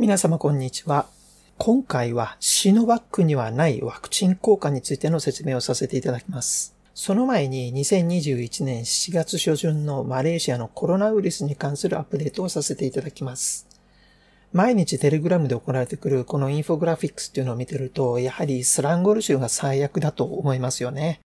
皆様こんにちは。今回はシノバックにはないワクチン効果についての説明をさせていただきます。その前に2021年7月初旬のマレーシアのコロナウイルスに関するアップデートをさせていただきます。毎日テレグラムで行われてくるこのインフォグラフィックスっていうのを見てると、やはりスランゴル州が最悪だと思いますよね。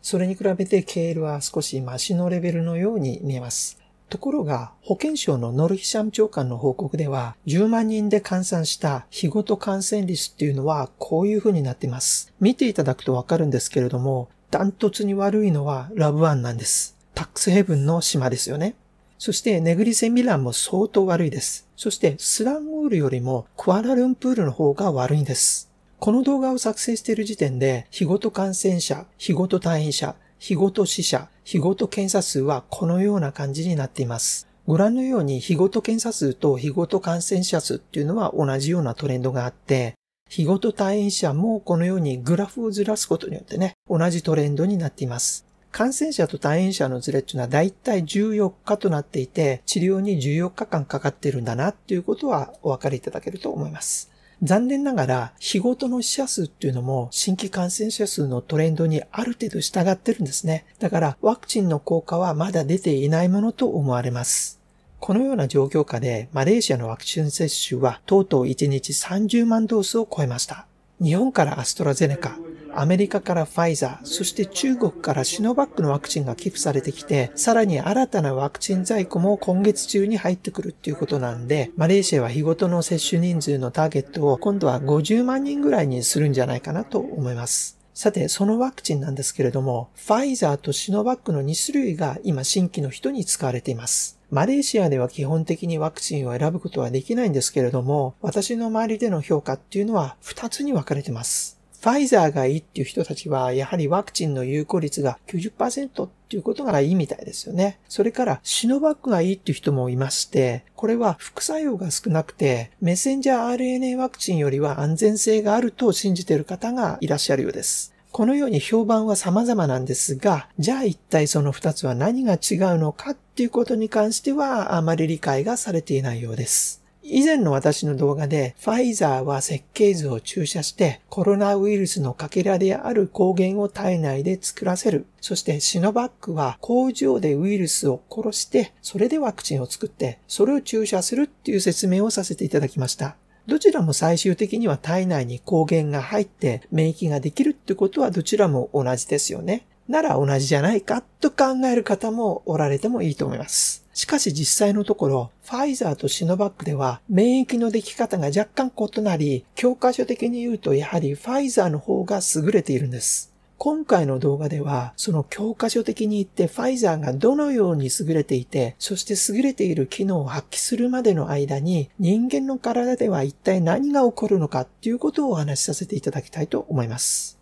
それに比べてケールは少しマシのレベルのように見えます。ところが、保健省のノルヒシャム長官の報告では、10万人で換算した日ごと感染率っていうのは、こういう風になっています。見ていただくとわかるんですけれども、ダントツに悪いのはラブワンなんです。タックスヘブンの島ですよね。そしてネグリセミランも相当悪いです。そしてスランゴールよりもクアラルンプールの方が悪いんです。この動画を作成している時点で、日ごと感染者、日ごと退院者、日ごと死者、日ごと検査数はこのような感じになっています。ご覧のように日ごと検査数と日ごと感染者数っていうのは同じようなトレンドがあって、日ごと退院者もこのようにグラフをずらすことによってね、同じトレンドになっています。感染者と退院者のズレっていうのはだいたい14日となっていて、治療に14日間かかってるんだなっていうことはお分かりいただけると思います。残念ながら日ごとの死者数っていうのも新規感染者数のトレンドにある程度従ってるんですね。だからワクチンの効果はまだ出ていないものと思われます。このような状況下でマレーシアのワクチン接種はとうとう1日30万ドースを超えました。日本からアストラゼネカ、アメリカからファイザー、そして中国からシノバックのワクチンが寄付されてきて、さらに新たなワクチン在庫も今月中に入ってくるっていうことなんで、マレーシアは日ごとの接種人数のターゲットを今度は50万人ぐらいにするんじゃないかなと思います。さて、そのワクチンなんですけれども、ファイザーとシノバックの2種類が今新規の人に使われています。マレーシアでは基本的にワクチンを選ぶことはできないんですけれども、私の周りでの評価っていうのは2つに分かれてます。ファイザーがいいっていう人たちは、やはりワクチンの有効率が90%っていうことがいいみたいですよね。それから、シノバックがいいっていう人もいまして、これは副作用が少なくて、メッセンジャー RNA ワクチンよりは安全性があると信じている方がいらっしゃるようです。このように評判は様々なんですが、じゃあ一体その2つは何が違うのかっていうことに関してはあまり理解がされていないようです。以前の私の動画で、ファイザーは設計図を注射して、コロナウイルスのかけらである抗原を体内で作らせる。そしてシノバックは工場でウイルスを殺して、それでワクチンを作って、それを注射するっていう説明をさせていただきました。どちらも最終的には体内に抗原が入って免疫ができるってことはどちらも同じですよね。なら同じじゃないかと考える方もおられてもいいと思います。しかし実際のところ、ファイザーとシノバックでは免疫のでき方が若干異なり、教科書的に言うとやはりファイザーの方が優れているんです。今回の動画では、その教科書的に言ってファイザーがどのように優れていて、そして優れている機能を発揮するまでの間に、人間の体では一体何が起こるのかっていうことをお話しさせていただきたいと思います。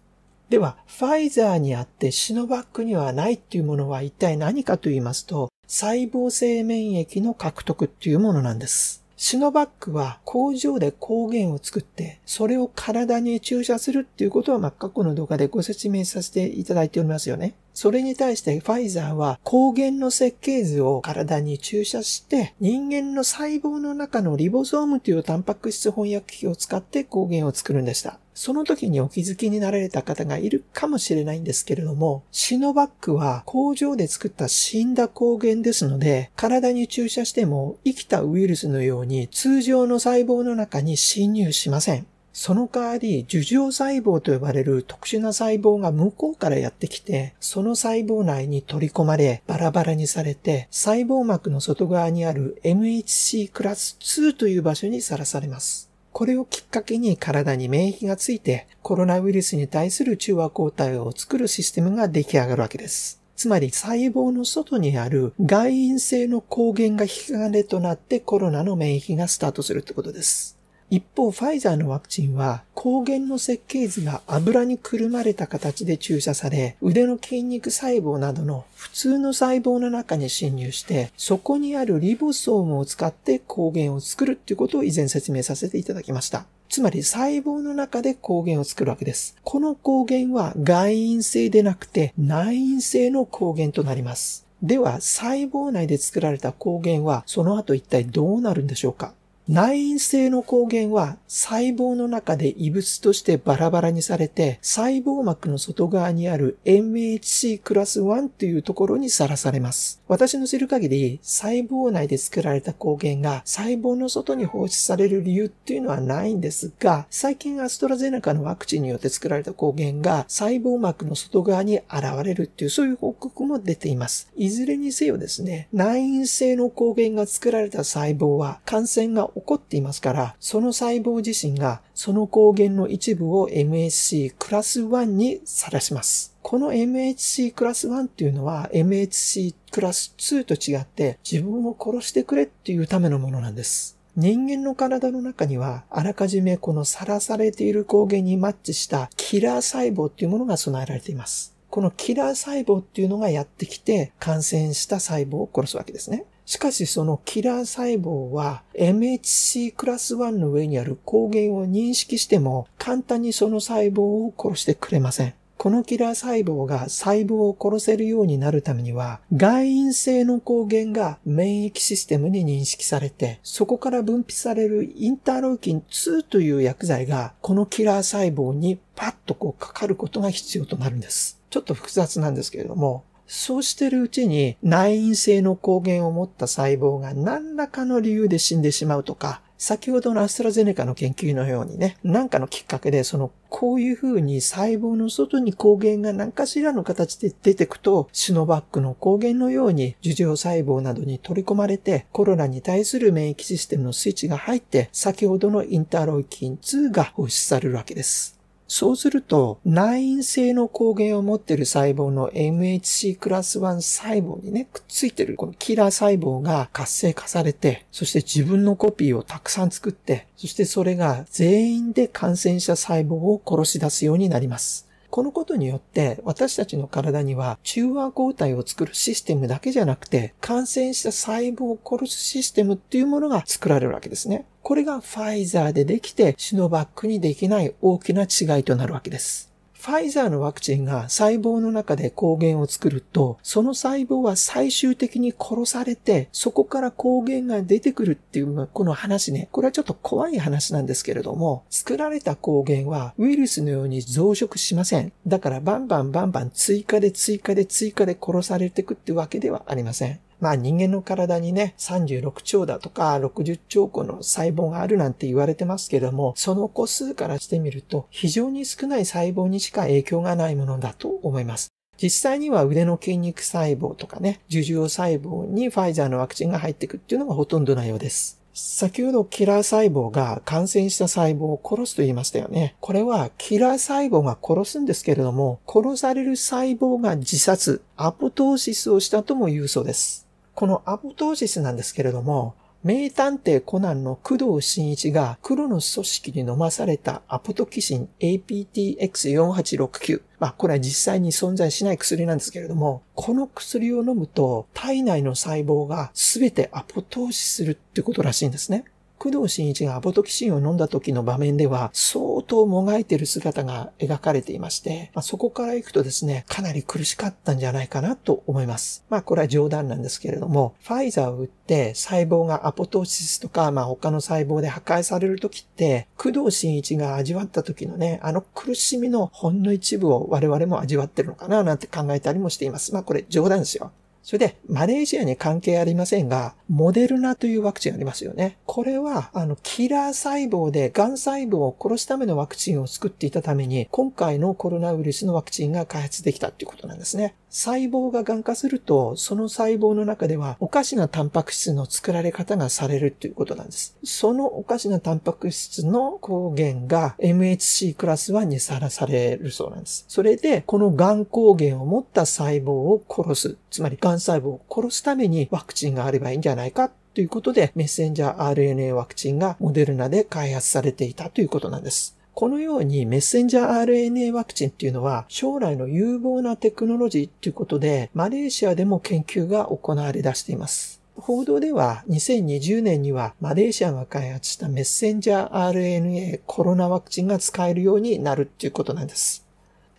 では、ファイザーにあってシノバックにはないっていうものは一体何かと言いますと、細胞性免疫の獲得っていうものなんです。シノバックは工場で抗原を作って、それを体に注射するっていうことは、ま過去の動画でご説明させていただいておりますよね。それに対してファイザーは抗原の設計図を体に注射して人間の細胞の中のリボゾームというタンパク質翻訳機を使って抗原を作るんでした。その時にお気づきになられた方がいるかもしれないんですけれども、シノバックは工場で作った死んだ抗原ですので、体に注射しても生きたウイルスのように通常の細胞の中に侵入しません。その代わり、樹状細胞と呼ばれる特殊な細胞が向こうからやってきて、その細胞内に取り込まれ、バラバラにされて、細胞膜の外側にある MHC クラス2という場所にさらされます。これをきっかけに体に免疫がついて、コロナウイルスに対する中和抗体を作るシステムが出来上がるわけです。つまり細胞の外にある外因性の抗原が引き金となってコロナの免疫がスタートするってことです。一方、ファイザーのワクチンは、抗原の設計図が油にくるまれた形で注射され、腕の筋肉細胞などの普通の細胞の中に侵入して、そこにあるリボソームを使って抗原を作るということを以前説明させていただきました。つまり細胞の中で抗原を作るわけです。この抗原は外因性でなくて内因性の抗原となります。では、細胞内で作られた抗原はその後一体どうなるんでしょうか内因性の抗原は細胞の中で異物としてバラバラにされて、細胞膜の外側にある MHC クラス1というところにさらされます。私の知る限り、細胞内で作られた抗原が細胞の外に放出される理由っていうのはないんですが、最近アストラゼネカのワクチンによって作られた抗原が細胞膜の外側に現れるっていう、そういう報告も出ています。いずれにせよですね、内因性の抗原が作られた細胞は感染が起こっていますから、その細胞自身がその抗原の一部を MHC クラス1にさらします。この MHC クラス1っていうのは MHC クラス2と違って自分を殺してくれっていうためのものなんです。人間の体の中には、あらかじめこのさらされている抗原にマッチしたキラー細胞っていうものが備えられています。このキラー細胞っていうのがやってきて、感染した細胞を殺すわけですね。しかしそのキラー細胞は MHC クラス1の上にある抗原を認識しても簡単にその細胞を殺してくれません。このキラー細胞が細胞を殺せるようになるためには、外因性の抗原が免疫システムに認識されて、そこから分泌されるインターロイキン2という薬剤が、このキラー細胞にパッとこうかかることが必要となるんです。ちょっと複雑なんですけれども、そうしてるうちに内因性の抗原を持った細胞が何らかの理由で死んでしまうとか、先ほどのアストラゼネカの研究のようにね、何かのきっかけで、その、こういうふうに細胞の外に抗原が何かしらの形で出てくと、シノバックの抗原のように、樹状細胞などに取り込まれて、コロナに対する免疫システムのスイッチが入って、先ほどのインターロイキン2が放出されるわけです。そうすると、内因性の抗原を持っている細胞の MHC クラス1細胞にね、くっついてる、このキラー細胞が活性化されて、そして自分のコピーをたくさん作って、そしてそれが全員で感染者細胞を殺し出すようになります。このことによって私たちの体には中和抗体を作るシステムだけじゃなくて感染した細胞を殺すシステムっていうものが作られるわけですね。これがファイザーでできてシノバックにできない大きな違いとなるわけです。ファイザーのワクチンが細胞の中で抗原を作ると、その細胞は最終的に殺されて、そこから抗原が出てくるっていう、この話ね、これはちょっと怖い話なんですけれども、作られた抗原はウイルスのように増殖しません。だからバンバンバンバン追加で追加で追加で殺されていくってわけではありません。まあ人間の体にね、36兆だとか60兆個の細胞があるなんて言われてますけども、その個数からしてみると非常に少ない細胞にしか影響がないものだと思います。実際には腕の筋肉細胞とかね、樹状細胞にファイザーのワクチンが入っていくっていうのがほとんどなようです。先ほどキラー細胞が感染した細胞を殺すと言いましたよね。これはキラー細胞が殺すんですけれども、殺される細胞が自殺、アポトーシスをしたとも言うそうです。このアポトーシスなんですけれども、名探偵コナンの工藤新一が黒の組織に飲まされたアポトキシン APTX4869。まあこれは実際に存在しない薬なんですけれども、この薬を飲むと体内の細胞が全てアポトーシスするってことらしいんですね。工藤新一がアボトキシンを飲んだ時の場面では相当もがいてる姿が描かれていまして、まあ、そこから行くとですね、かなり苦しかったんじゃないかなと思います。まあこれは冗談なんですけれども、ファイザーを打って細胞がアポトーシスとか、まあ他の細胞で破壊される時って、工藤新一が味わった時のね、あの苦しみのほんの一部を我々も味わってるのかななんて考えたりもしています。まあこれ冗談ですよ。それで、マレーシアに関係ありませんが、モデルナというワクチンありますよね。これは、あの、キラー細胞で、癌細胞を殺すためのワクチンを作っていたために、今回のコロナウイルスのワクチンが開発できたっていうことなんですね。細胞が癌化すると、その細胞の中では、おかしなタンパク質の作られ方がされるということなんです。そのおかしなタンパク質の抗原が MHC クラス1にさらされるそうなんです。それで、この癌抗原を持った細胞を殺す。つまり、癌細胞を殺すためにワクチンがあればいいんじゃないないかということで、メッセンジャー RNA ワクチンがモデルナで開発されていたということなんです。このようにメッセンジャー RNA ワクチンっていうのは将来の有望なテクノロジーということで、マレーシアでも研究が行われ出しています。報道では2020年にはマレーシアが開発したメッセンジャー RNA コロナワクチンが使えるようになるっていうことなんです。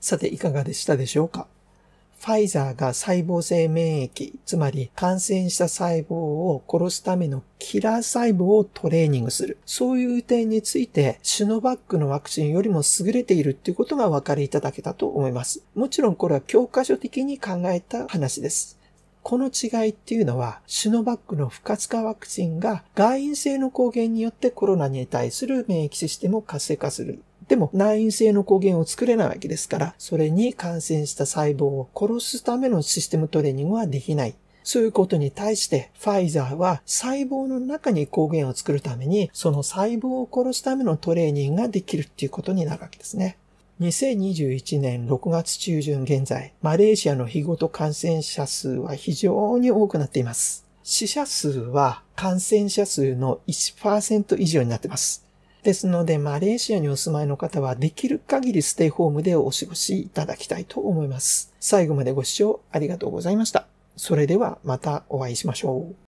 さていかがでしたでしょうかファイザーが細胞性免疫、つまり感染した細胞を殺すためのキラー細胞をトレーニングする。そういう点について、シュノバックのワクチンよりも優れているっていうことがお分かりいただけたと思います。もちろんこれは教科書的に考えた話です。この違いっていうのは、シュノバックの不活化ワクチンが外因性の抗原によってコロナに対する免疫システムを活性化するでも、内因性の抗原を作れないわけですから、それに感染した細胞を殺すためのシステムトレーニングはできない。そういうことに対して、ファイザーは細胞の中に抗原を作るために、その細胞を殺すためのトレーニングができるっていうことになるわけですね。2021年6月中旬現在、マレーシアの日ごと感染者数は非常に多くなっています。死者数は感染者数の1%以上になっています。ですので、マレーシアにお住まいの方はできる限りステイホームでお過ごしいただきたいと思います。最後までご視聴ありがとうございました。それではまたお会いしましょう。